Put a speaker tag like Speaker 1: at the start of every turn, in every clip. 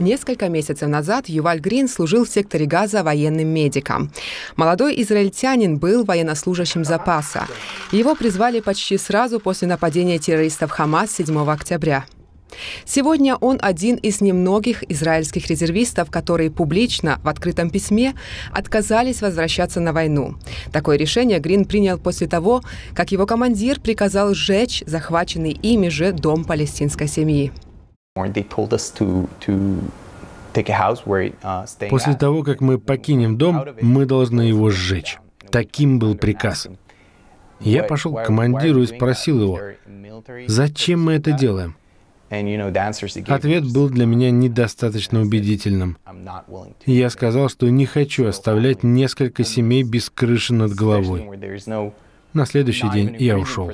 Speaker 1: Несколько месяцев назад Юваль Грин служил в секторе Газа военным медиком. Молодой израильтянин был военнослужащим запаса. Его призвали почти сразу после нападения террористов Хамас 7 октября. Сегодня он один из немногих израильских резервистов, которые публично в открытом письме отказались возвращаться на войну. Такое решение Грин принял после того, как его командир приказал сжечь захваченный ими же дом палестинской семьи. Uh, После того,
Speaker 2: как мы покинем дом, мы должны его сжечь. Um, Таким был приказ. Я пошел к командиру и спросил его, зачем мы это делаем? Ответ был для меня недостаточно убедительным. Я сказал, что не хочу оставлять несколько семей без крыши над головой. На следующий день я ушел.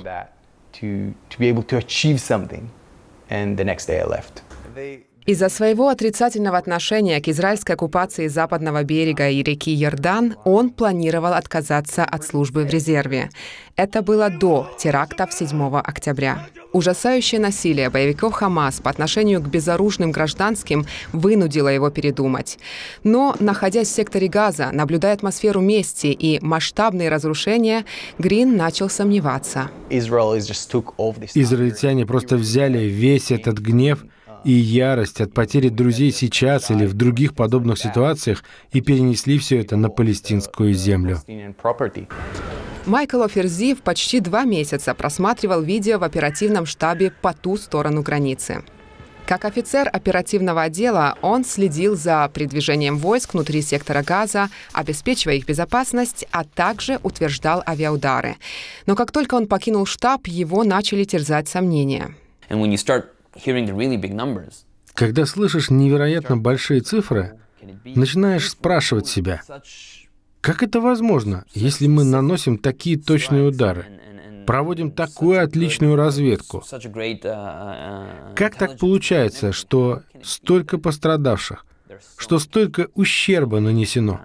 Speaker 2: and the next day I left.
Speaker 1: They Из-за своего отрицательного отношения к израильской оккупации западного берега и реки Йордан он планировал отказаться от службы в резерве. Это было до терактов 7 октября. Ужасающее насилие боевиков Хамас по отношению к безоружным гражданским вынудило его передумать. Но, находясь в секторе Газа, наблюдая атмосферу мести и масштабные разрушения, Грин начал сомневаться.
Speaker 2: Израильтяне просто взяли весь этот гнев – и ярость от потери друзей сейчас или в других подобных ситуациях и перенесли все это на палестинскую землю.
Speaker 1: Майкл Оферзи в почти два месяца просматривал видео в оперативном штабе по ту сторону границы. Как офицер оперативного отдела он следил за передвижением войск внутри сектора Газа, обеспечивая их безопасность, а также утверждал авиаудары. Но как только он покинул штаб, его начали терзать сомнения.
Speaker 2: Когда слышишь невероятно большие цифры, начинаешь спрашивать себя, как это возможно, если мы наносим такие точные удары, проводим такую отличную разведку? Как так получается, что столько пострадавших, что столько ущерба нанесено?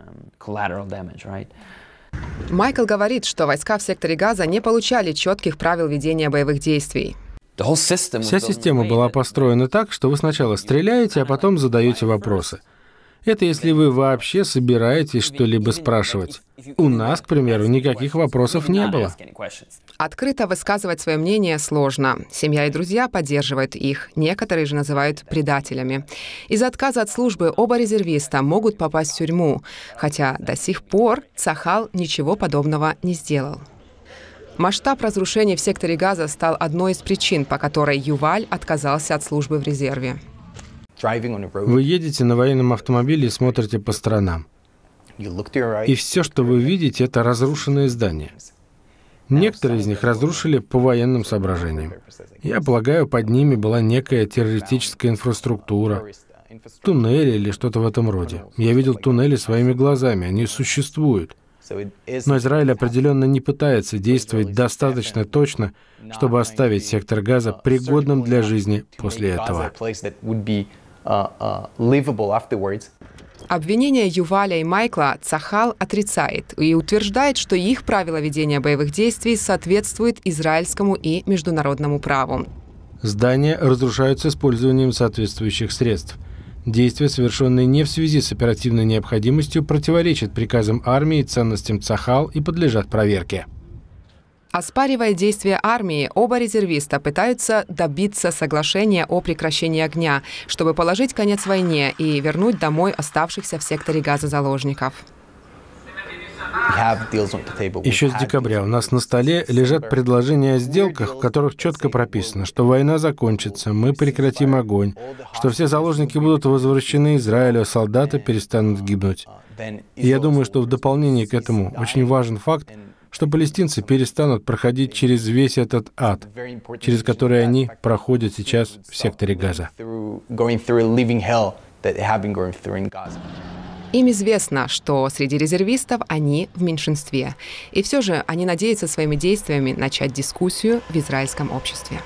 Speaker 1: Майкл говорит, что войска в секторе Газа не получали четких правил ведения боевых действий.
Speaker 2: Вся система была построена так, что вы сначала стреляете, а потом задаете вопросы. Это если вы вообще собираетесь что-либо спрашивать. У нас, к примеру, никаких вопросов не было.
Speaker 1: Открыто высказывать свое мнение сложно. Семья и друзья поддерживают их, некоторые же называют предателями. Из-за отказа от службы оба резервиста могут попасть в тюрьму, хотя до сих пор Сахал ничего подобного не сделал. Масштаб разрушений в секторе газа стал одной из причин, по которой Юваль отказался от службы в резерве. Вы
Speaker 2: едете на военном автомобиле и смотрите по сторонам.
Speaker 1: И
Speaker 2: все, что вы видите, это разрушенные здания. Некоторые из них разрушили по военным соображениям. Я полагаю, под ними была некая террористическая инфраструктура, туннели или что-то в этом роде. Я видел туннели своими глазами, они существуют.
Speaker 1: Но
Speaker 2: Израиль определенно не пытается действовать достаточно точно, чтобы оставить сектор газа uh, пригодным для жизни после этого.
Speaker 1: Uh, uh, Обвинения Юваля и Майкла Цахал отрицает и утверждает, что их правила ведения боевых действий соответствуют израильскому и международному праву.
Speaker 2: Здания разрушаются с использованием соответствующих средств – Действия, совершенные не в связи с оперативной необходимостью, противоречат приказам армии и ценностям ЦАХАЛ и подлежат проверке.
Speaker 1: Оспаривая действия армии, оба резервиста пытаются добиться соглашения о прекращении огня, чтобы положить конец войне и вернуть домой оставшихся в секторе газа заложников.
Speaker 2: Еще с декабря у нас на столе лежат предложения о сделках, в которых четко прописано, что война закончится, мы прекратим огонь, что все заложники будут возвращены Израилю, а солдаты перестанут гибнуть. И я думаю, что в дополнение к этому очень важен факт, что палестинцы перестанут проходить через весь этот ад, через который они проходят сейчас в секторе Газа.
Speaker 1: Им известно, что среди резервистов они в меньшинстве, и все же они надеются своими действиями начать дискуссию в израильском обществе.